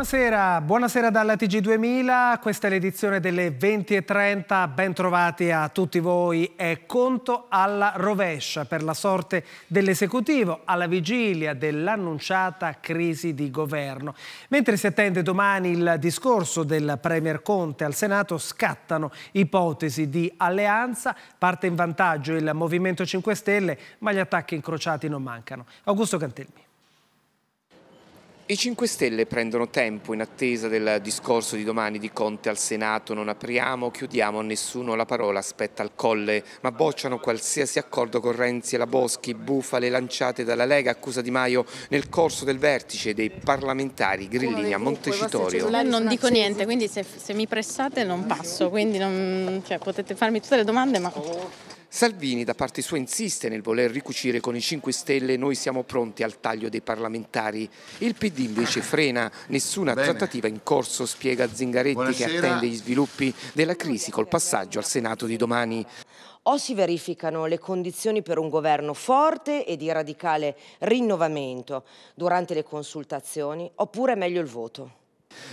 Buonasera, buonasera dalla TG2000, questa è l'edizione delle 20.30, ben trovati a tutti voi. È conto alla rovescia per la sorte dell'esecutivo alla vigilia dell'annunciata crisi di governo. Mentre si attende domani il discorso del Premier Conte al Senato, scattano ipotesi di alleanza, parte in vantaggio il Movimento 5 Stelle, ma gli attacchi incrociati non mancano. Augusto Cantelmi. I 5 Stelle prendono tempo in attesa del discorso di domani di Conte al Senato. Non apriamo, chiudiamo, a nessuno la parola spetta al colle, ma bocciano qualsiasi accordo con Renzi e la Boschi, bufale lanciate dalla Lega, accusa Di Maio nel corso del vertice dei parlamentari grillini a Montecitorio. Non dico niente, quindi se, se mi pressate non passo, quindi non, cioè, potete farmi tutte le domande, ma Salvini da parte sua insiste nel voler ricucire con i 5 Stelle noi siamo pronti al taglio dei parlamentari. Il PD invece frena, nessuna Bene. trattativa in corso, spiega Zingaretti Buonasera. che attende gli sviluppi della crisi col passaggio al Senato di domani o si verificano le condizioni per un governo forte e di radicale rinnovamento durante le consultazioni, oppure è meglio il voto.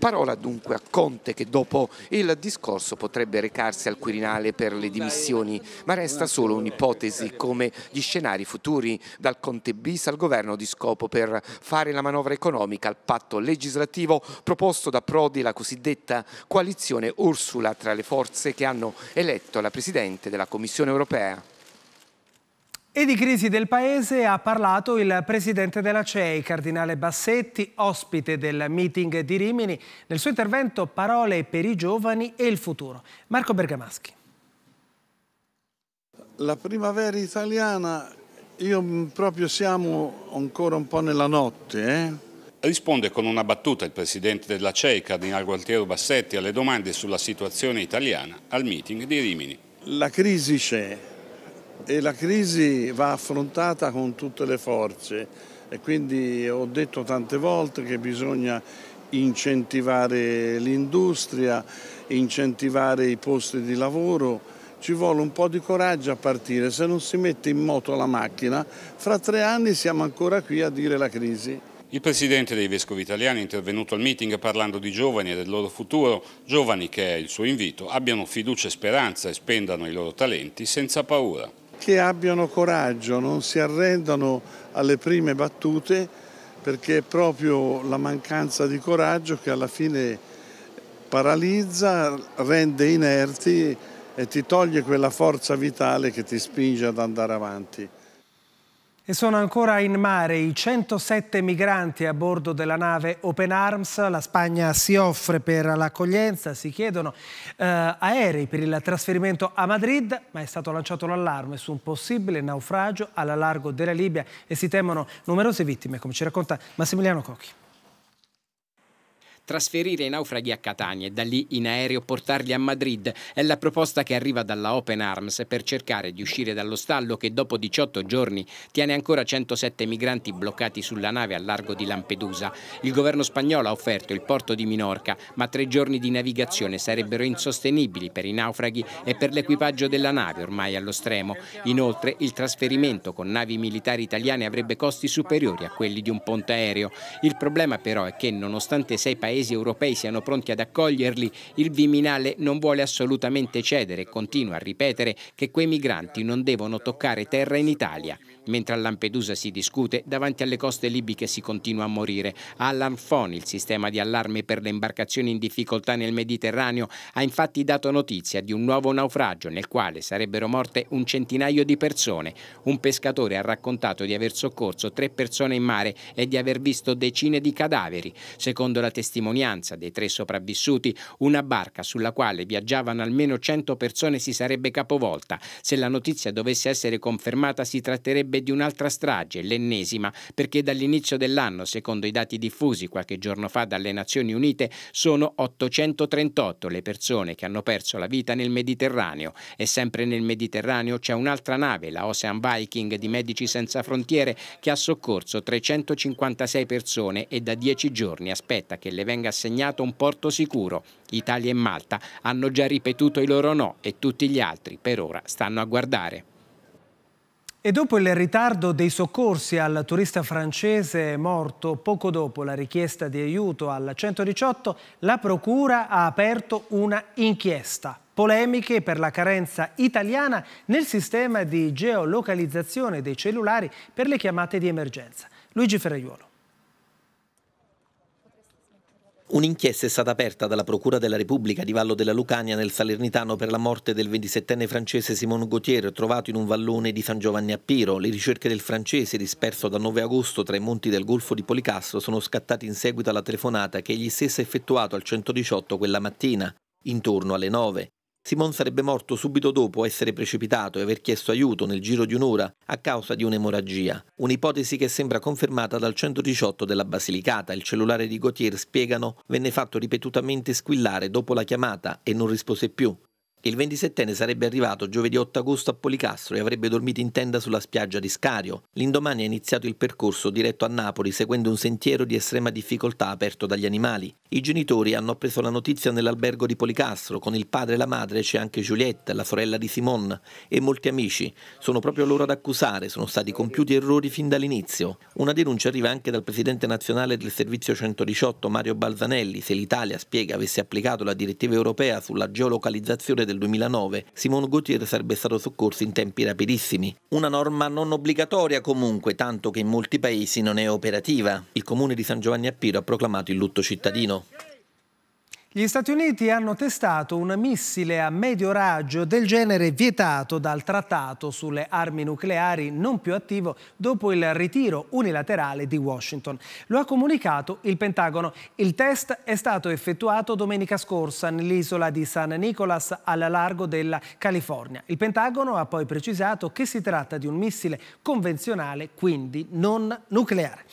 Parola dunque a Conte che dopo il discorso potrebbe recarsi al Quirinale per le dimissioni, ma resta solo un'ipotesi come gli scenari futuri dal Conte bis al governo di scopo per fare la manovra economica al patto legislativo proposto da Prodi la cosiddetta coalizione Ursula tra le forze che hanno eletto la Presidente della Commissione europea. E di crisi del paese ha parlato il presidente della CEI, Cardinale Bassetti, ospite del meeting di Rimini. Nel suo intervento parole per i giovani e il futuro. Marco Bergamaschi. La primavera italiana, io proprio siamo ancora un po' nella notte. Eh? Risponde con una battuta il presidente della CEI, Cardinale Gualtiero Bassetti, alle domande sulla situazione italiana al meeting di Rimini. La crisi c'è, e la crisi va affrontata con tutte le forze e quindi ho detto tante volte che bisogna incentivare l'industria, incentivare i posti di lavoro, ci vuole un po' di coraggio a partire, se non si mette in moto la macchina, fra tre anni siamo ancora qui a dire la crisi. Il presidente dei Vescovi Italiani è intervenuto al meeting parlando di giovani e del loro futuro, giovani che, è il suo invito, abbiano fiducia e speranza e spendano i loro talenti senza paura che abbiano coraggio, non si arrendano alle prime battute perché è proprio la mancanza di coraggio che alla fine paralizza, rende inerti e ti toglie quella forza vitale che ti spinge ad andare avanti. E sono ancora in mare i 107 migranti a bordo della nave Open Arms. La Spagna si offre per l'accoglienza, si chiedono eh, aerei per il trasferimento a Madrid, ma è stato lanciato l'allarme su un possibile naufragio alla largo della Libia e si temono numerose vittime, come ci racconta Massimiliano Cocchi trasferire i naufraghi a Catania e da lì in aereo portarli a Madrid. È la proposta che arriva dalla Open Arms per cercare di uscire dallo stallo che dopo 18 giorni tiene ancora 107 migranti bloccati sulla nave al largo di Lampedusa. Il governo spagnolo ha offerto il porto di Minorca, ma tre giorni di navigazione sarebbero insostenibili per i naufraghi e per l'equipaggio della nave ormai allo stremo. Inoltre il trasferimento con navi militari italiane avrebbe costi superiori a quelli di un ponte aereo. Il problema però è che nonostante sei paesi paesi europei siano pronti ad accoglierli, il Viminale non vuole assolutamente cedere e continua a ripetere che quei migranti non devono toccare terra in Italia. Mentre a Lampedusa si discute, davanti alle coste libiche si continua a morire. Alarmphone, il sistema di allarme per le imbarcazioni in difficoltà nel Mediterraneo, ha infatti dato notizia di un nuovo naufragio nel quale sarebbero morte un centinaio di persone. Un pescatore ha raccontato di aver soccorso tre persone in mare e di aver visto decine di cadaveri. Secondo la testimonianza dei tre sopravvissuti, una barca sulla quale viaggiavano almeno 100 persone si sarebbe capovolta. Se la notizia dovesse essere confermata si tratterebbe parlerebbe di un'altra strage, l'ennesima, perché dall'inizio dell'anno, secondo i dati diffusi qualche giorno fa dalle Nazioni Unite, sono 838 le persone che hanno perso la vita nel Mediterraneo. E sempre nel Mediterraneo c'è un'altra nave, la Ocean Viking di Medici Senza Frontiere, che ha soccorso 356 persone e da dieci giorni aspetta che le venga assegnato un porto sicuro. Italia e Malta hanno già ripetuto i loro no e tutti gli altri per ora stanno a guardare. E dopo il ritardo dei soccorsi al turista francese morto poco dopo la richiesta di aiuto al 118, la Procura ha aperto una inchiesta. Polemiche per la carenza italiana nel sistema di geolocalizzazione dei cellulari per le chiamate di emergenza. Luigi Ferraiuolo. Un'inchiesta è stata aperta dalla Procura della Repubblica di Vallo della Lucania nel Salernitano per la morte del 27enne francese Simone Gautier, trovato in un vallone di San Giovanni a Piro. Le ricerche del francese, disperso dal 9 agosto tra i monti del Golfo di Policastro, sono scattate in seguito alla telefonata che egli stesso ha effettuato al 118 quella mattina, intorno alle 9. Simon sarebbe morto subito dopo essere precipitato e aver chiesto aiuto nel giro di un'ora a causa di un'emorragia, un'ipotesi che sembra confermata dal 118 della Basilicata. Il cellulare di Gautier, spiegano, venne fatto ripetutamente squillare dopo la chiamata e non rispose più. Il 27enne sarebbe arrivato giovedì 8 agosto a Policastro e avrebbe dormito in tenda sulla spiaggia di Scario. L'indomani ha iniziato il percorso diretto a Napoli seguendo un sentiero di estrema difficoltà aperto dagli animali. I genitori hanno preso la notizia nell'albergo di Policastro, con il padre e la madre c'è anche Giulietta, la sorella di Simone e molti amici. Sono proprio loro ad accusare, sono stati compiuti errori fin dall'inizio. Una denuncia arriva anche dal presidente nazionale del servizio 118 Mario Balzanelli, se l'Italia, spiega, avesse applicato la direttiva europea sulla geolocalizzazione del 2009, Simone Gautier sarebbe stato soccorso in tempi rapidissimi. Una norma non obbligatoria comunque, tanto che in molti paesi non è operativa. Il comune di San Giovanni a Piro ha proclamato il lutto cittadino. Gli Stati Uniti hanno testato un missile a medio raggio del genere vietato dal trattato sulle armi nucleari non più attivo dopo il ritiro unilaterale di Washington. Lo ha comunicato il Pentagono. Il test è stato effettuato domenica scorsa nell'isola di San Nicolas al largo della California. Il Pentagono ha poi precisato che si tratta di un missile convenzionale, quindi non nucleare.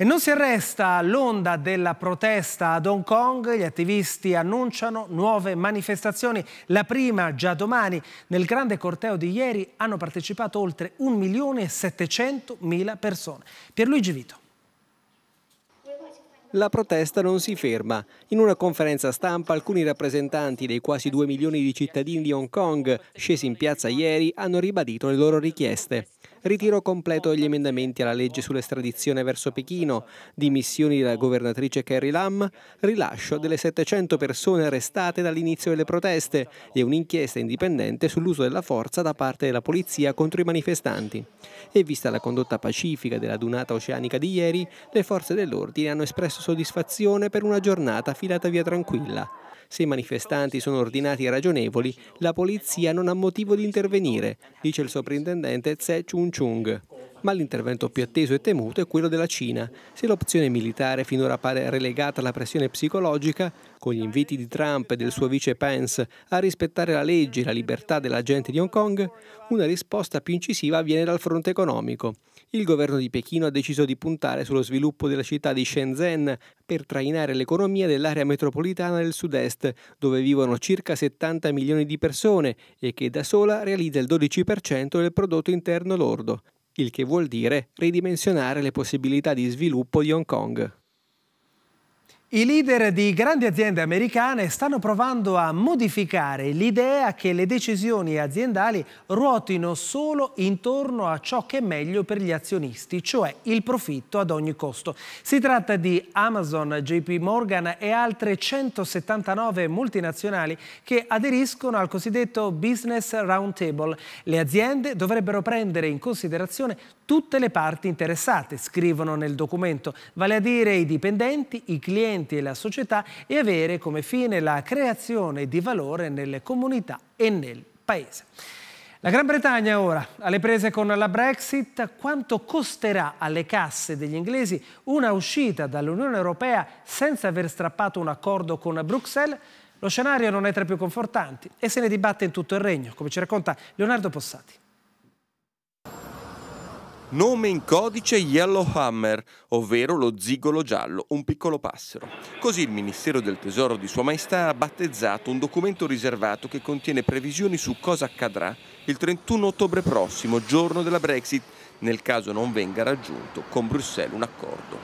E non si arresta l'onda della protesta ad Hong Kong, gli attivisti annunciano nuove manifestazioni, la prima già domani. Nel grande corteo di ieri hanno partecipato oltre 1 milione e 700 mila persone. Pierluigi Vito. La protesta non si ferma. In una conferenza stampa alcuni rappresentanti dei quasi 2 milioni di cittadini di Hong Kong scesi in piazza ieri hanno ribadito le loro richieste ritiro completo degli emendamenti alla legge sull'estradizione verso Pechino, dimissioni della governatrice Carrie Lam, rilascio delle 700 persone arrestate dall'inizio delle proteste e un'inchiesta indipendente sull'uso della forza da parte della polizia contro i manifestanti. E vista la condotta pacifica della dunata oceanica di ieri, le forze dell'ordine hanno espresso soddisfazione per una giornata filata via tranquilla. Se i manifestanti sono ordinati e ragionevoli, la polizia non ha motivo di intervenire, dice il soprintendente Tse Chun-chung. Ma l'intervento più atteso e temuto è quello della Cina. Se l'opzione militare finora pare relegata alla pressione psicologica, con gli inviti di Trump e del suo vice Pence a rispettare la legge e la libertà della gente di Hong Kong, una risposta più incisiva viene dal fronte economico il governo di Pechino ha deciso di puntare sullo sviluppo della città di Shenzhen per trainare l'economia dell'area metropolitana del sud-est, dove vivono circa 70 milioni di persone e che da sola realizza il 12% del prodotto interno lordo, il che vuol dire ridimensionare le possibilità di sviluppo di Hong Kong. I leader di grandi aziende americane stanno provando a modificare l'idea che le decisioni aziendali ruotino solo intorno a ciò che è meglio per gli azionisti, cioè il profitto ad ogni costo. Si tratta di Amazon, JP Morgan e altre 179 multinazionali che aderiscono al cosiddetto Business Roundtable. Le aziende dovrebbero prendere in considerazione tutte le parti interessate, scrivono nel documento, vale a dire i dipendenti, i clienti, clienti e la società e avere come fine la creazione di valore nelle comunità e nel paese. La Gran Bretagna ora, alle prese con la Brexit, quanto costerà alle casse degli inglesi una uscita dall'Unione Europea senza aver strappato un accordo con Bruxelles? Lo scenario non è tra i più confortanti e se ne dibatte in tutto il regno, come ci racconta Leonardo Possati. Nome in codice Yellowhammer, ovvero lo zigolo giallo, un piccolo passero. Così il Ministero del Tesoro di Sua Maestà ha battezzato un documento riservato che contiene previsioni su cosa accadrà il 31 ottobre prossimo, giorno della Brexit, nel caso non venga raggiunto con Bruxelles un accordo.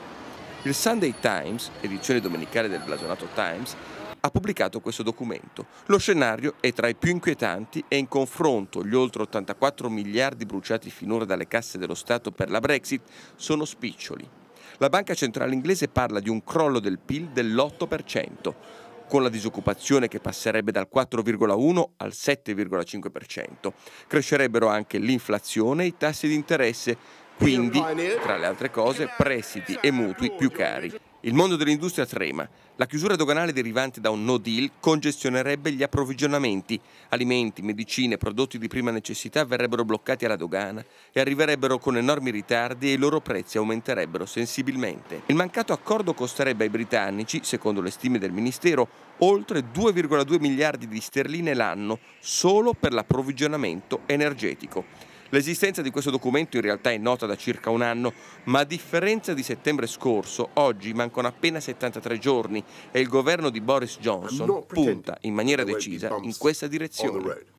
Il Sunday Times, edizione domenicale del blasonato Times, ha pubblicato questo documento. Lo scenario è tra i più inquietanti e in confronto gli oltre 84 miliardi bruciati finora dalle casse dello Stato per la Brexit sono spiccioli. La Banca Centrale Inglese parla di un crollo del PIL dell'8%, con la disoccupazione che passerebbe dal 4,1 al 7,5%. Crescerebbero anche l'inflazione e i tassi di interesse, quindi, tra le altre cose, prestiti e mutui più cari. Il mondo dell'industria trema. La chiusura doganale derivante da un no deal congestionerebbe gli approvvigionamenti. Alimenti, medicine, prodotti di prima necessità verrebbero bloccati alla dogana e arriverebbero con enormi ritardi e i loro prezzi aumenterebbero sensibilmente. Il mancato accordo costerebbe ai britannici, secondo le stime del Ministero, oltre 2,2 miliardi di sterline l'anno solo per l'approvvigionamento energetico. L'esistenza di questo documento in realtà è nota da circa un anno, ma a differenza di settembre scorso, oggi mancano appena 73 giorni e il governo di Boris Johnson punta in maniera decisa in questa direzione.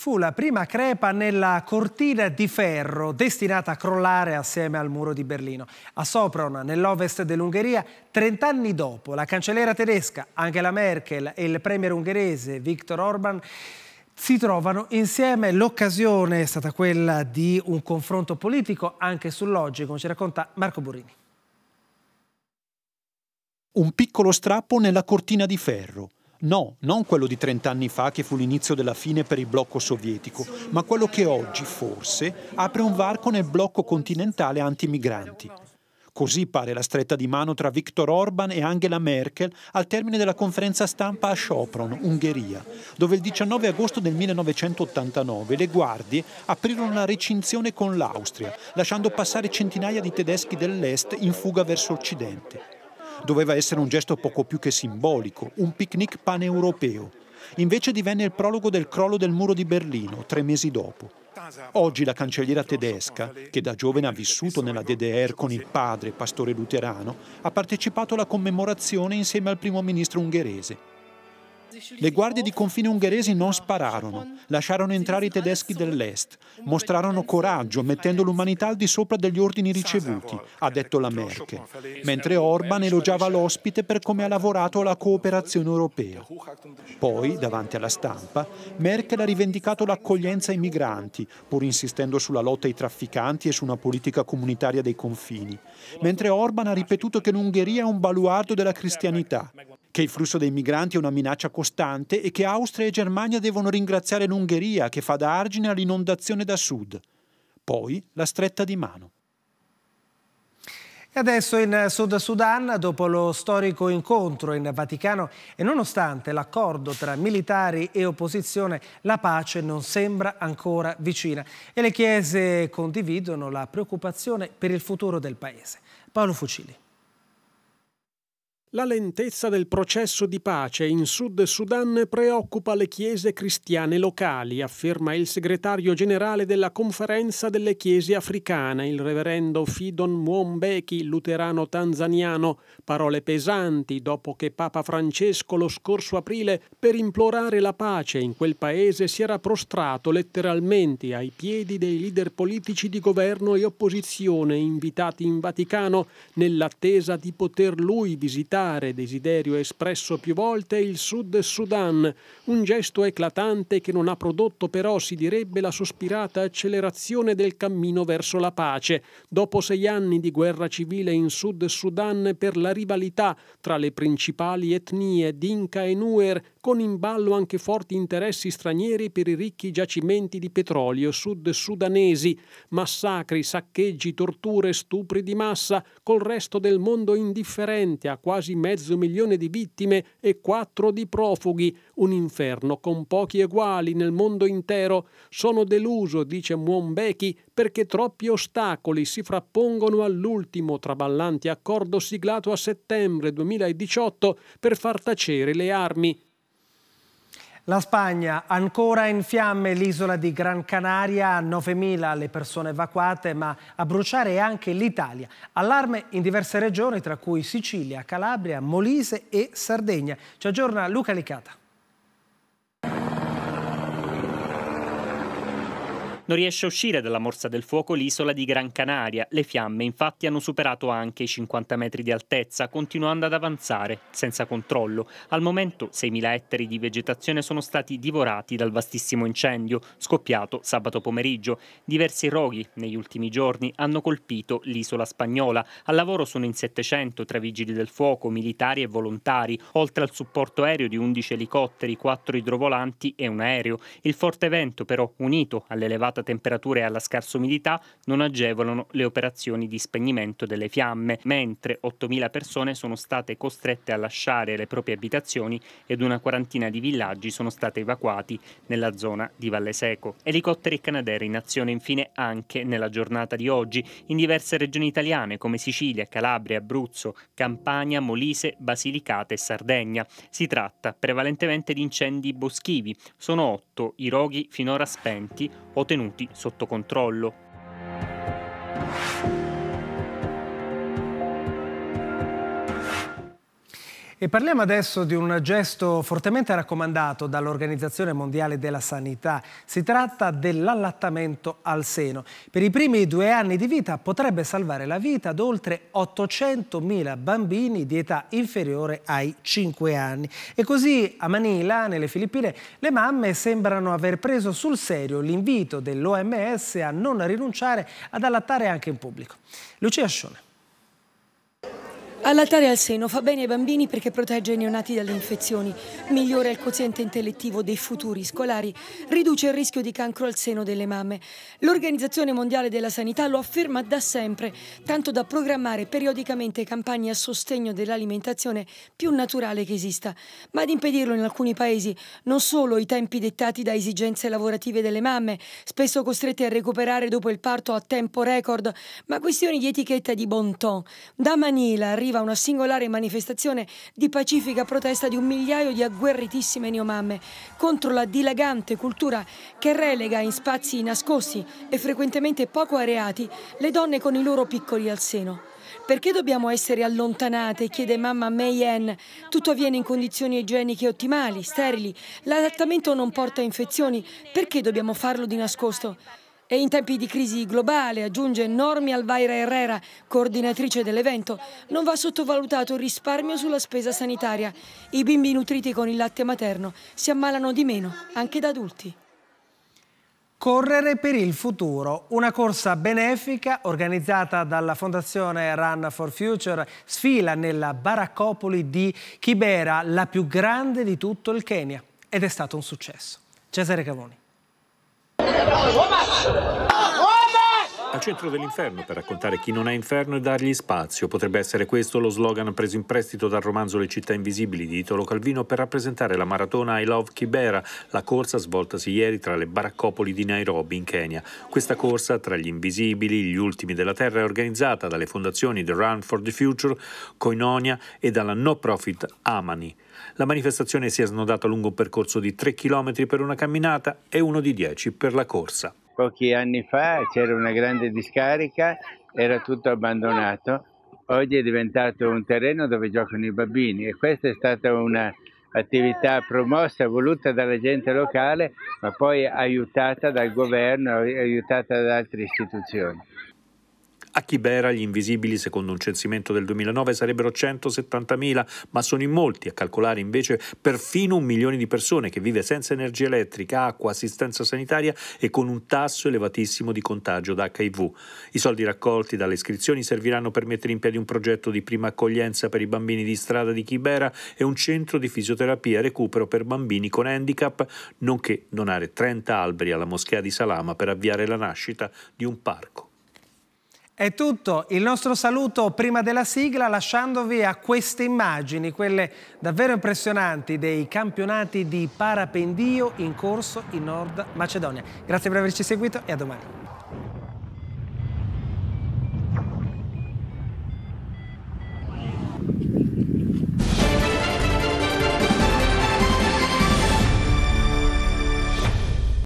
Fu la prima crepa nella cortina di ferro destinata a crollare assieme al muro di Berlino. A Sopron, nell'ovest dell'Ungheria, 30 anni dopo, la cancelliera tedesca Angela Merkel e il premier ungherese Viktor Orban si trovano insieme. L'occasione è stata quella di un confronto politico anche sull'oggi, come ci racconta Marco Burini. Un piccolo strappo nella cortina di ferro. No, non quello di 30 anni fa che fu l'inizio della fine per il blocco sovietico, ma quello che oggi, forse, apre un varco nel blocco continentale anti-migranti. Così pare la stretta di mano tra Viktor Orban e Angela Merkel al termine della conferenza stampa a Sopron, Ungheria, dove il 19 agosto del 1989 le guardie aprirono la recinzione con l'Austria, lasciando passare centinaia di tedeschi dell'est in fuga verso Occidente. Doveva essere un gesto poco più che simbolico, un picnic paneuropeo. Invece divenne il prologo del crollo del muro di Berlino, tre mesi dopo. Oggi la cancelliera tedesca, che da giovane ha vissuto nella DDR con il padre, pastore luterano, ha partecipato alla commemorazione insieme al primo ministro ungherese. Le guardie di confine ungheresi non spararono, lasciarono entrare i tedeschi dell'est, mostrarono coraggio mettendo l'umanità al di sopra degli ordini ricevuti, ha detto la Merkel, mentre Orban elogiava l'ospite per come ha lavorato alla cooperazione europea. Poi, davanti alla stampa, Merkel ha rivendicato l'accoglienza ai migranti, pur insistendo sulla lotta ai trafficanti e su una politica comunitaria dei confini, mentre Orban ha ripetuto che l'Ungheria è un baluardo della cristianità che il flusso dei migranti è una minaccia costante e che Austria e Germania devono ringraziare l'Ungheria che fa da argine all'inondazione da sud. Poi la stretta di mano. E adesso in Sud Sudan, dopo lo storico incontro in Vaticano e nonostante l'accordo tra militari e opposizione, la pace non sembra ancora vicina e le chiese condividono la preoccupazione per il futuro del paese. Paolo Fucili. La lentezza del processo di pace in Sud Sudan preoccupa le chiese cristiane locali, afferma il segretario generale della Conferenza delle Chiese Africane, il reverendo Fidon Mwombeki, luterano tanzaniano. Parole pesanti dopo che Papa Francesco lo scorso aprile, per implorare la pace in quel paese, si era prostrato letteralmente ai piedi dei leader politici di governo e opposizione invitati in Vaticano, nell'attesa di poter lui visitare invitare, desiderio espresso più volte, il Sud Sudan, un gesto eclatante che non ha prodotto però, si direbbe, la sospirata accelerazione del cammino verso la pace, dopo sei anni di guerra civile in Sud Sudan per la rivalità tra le principali etnie Dinka e Nuer, con in ballo anche forti interessi stranieri per i ricchi giacimenti di petrolio sud-sudanesi, massacri, saccheggi, torture, stupri di massa, col resto del mondo indifferente a quasi mezzo milione di vittime e quattro di profughi, un inferno con pochi eguali nel mondo intero. Sono deluso, dice Muonbechi, perché troppi ostacoli si frappongono all'ultimo traballante accordo siglato a settembre 2018 per far tacere le armi. La Spagna, ancora in fiamme l'isola di Gran Canaria, 9.000 le persone evacuate, ma a bruciare è anche l'Italia. Allarme in diverse regioni, tra cui Sicilia, Calabria, Molise e Sardegna. Ci aggiorna Luca Licata. Non riesce a uscire dalla morsa del fuoco l'isola di Gran Canaria. Le fiamme infatti hanno superato anche i 50 metri di altezza, continuando ad avanzare senza controllo. Al momento 6.000 ettari di vegetazione sono stati divorati dal vastissimo incendio scoppiato sabato pomeriggio. Diversi roghi negli ultimi giorni hanno colpito l'isola spagnola. Al lavoro sono in 700 tra vigili del fuoco, militari e volontari, oltre al supporto aereo di 11 elicotteri, 4 idrovolanti e un aereo. Il forte vento però, unito all'elevata elevata temperatura e alla scarsa umidità non agevolano le operazioni di spegnimento delle fiamme, mentre 8.000 persone sono state costrette a lasciare le proprie abitazioni ed una quarantina di villaggi sono state evacuati nella zona di Valle Seco. Elicotteri Canadair in azione infine anche nella giornata di oggi in diverse regioni italiane come Sicilia, Calabria, Abruzzo, Campania, Molise, Basilicata e Sardegna. Si tratta prevalentemente di incendi boschivi. Sono otto i roghi finora spenti o tenuti conti sotto controllo. E parliamo adesso di un gesto fortemente raccomandato dall'Organizzazione Mondiale della Sanità. Si tratta dell'allattamento al seno. Per i primi due anni di vita potrebbe salvare la vita ad oltre 800.000 bambini di età inferiore ai 5 anni. E così a Manila, nelle Filippine, le mamme sembrano aver preso sul serio l'invito dell'OMS a non rinunciare ad allattare anche in pubblico. Lucia Scione. Allattare al seno fa bene ai bambini perché protegge i neonati dalle infezioni, migliora il quoziente intellettivo dei futuri scolari, riduce il rischio di cancro al seno delle mamme. L'Organizzazione Mondiale della Sanità lo afferma da sempre, tanto da programmare periodicamente campagne a sostegno dell'alimentazione più naturale che esista. Ma ad impedirlo in alcuni paesi non solo i tempi dettati da esigenze lavorative delle mamme, spesso costrette a recuperare dopo il parto a tempo record, ma questioni di etichetta di bon ton. Da Manila, Rio arriva una singolare manifestazione di pacifica protesta di un migliaio di agguerritissime neomamme contro la dilagante cultura che relega in spazi nascosti e frequentemente poco areati le donne con i loro piccoli al seno. Perché dobbiamo essere allontanate? chiede mamma May Ann. Tutto avviene in condizioni igieniche ottimali, sterili. L'adattamento non porta infezioni. Perché dobbiamo farlo di nascosto? E in tempi di crisi globale, aggiunge Normi Alvaira Herrera, coordinatrice dell'evento, non va sottovalutato il risparmio sulla spesa sanitaria. I bimbi nutriti con il latte materno si ammalano di meno, anche da adulti. Correre per il futuro, una corsa benefica organizzata dalla fondazione Run for Future, sfila nella baraccopoli di Kibera, la più grande di tutto il Kenya. Ed è stato un successo. Cesare Cavoni. Al centro dell'inferno per raccontare chi non è inferno e dargli spazio. Potrebbe essere questo lo slogan preso in prestito dal romanzo Le città invisibili di Italo Calvino per rappresentare la maratona I Love Kibera, la corsa svoltasi ieri tra le baraccopoli di Nairobi in Kenya. Questa corsa tra gli invisibili, gli ultimi della Terra, è organizzata dalle fondazioni The Run for the Future, Coinonia e dalla no profit Amani. La manifestazione si è snodata lungo un percorso di 3 km per una camminata e uno di 10 per la corsa. Pochi anni fa c'era una grande discarica, era tutto abbandonato, oggi è diventato un terreno dove giocano i bambini e questa è stata un'attività promossa, voluta dalla gente locale, ma poi aiutata dal governo, aiutata da altre istituzioni. A Chibera gli invisibili, secondo un censimento del 2009, sarebbero 170.000, ma sono in molti a calcolare invece perfino un milione di persone che vive senza energia elettrica, acqua, assistenza sanitaria e con un tasso elevatissimo di contagio da HIV. I soldi raccolti dalle iscrizioni serviranno per mettere in piedi un progetto di prima accoglienza per i bambini di strada di Chibera e un centro di fisioterapia e recupero per bambini con handicap, nonché donare 30 alberi alla moschea di Salama per avviare la nascita di un parco. È tutto il nostro saluto prima della sigla lasciandovi a queste immagini, quelle davvero impressionanti dei campionati di parapendio in corso in Nord Macedonia. Grazie per averci seguito e a domani.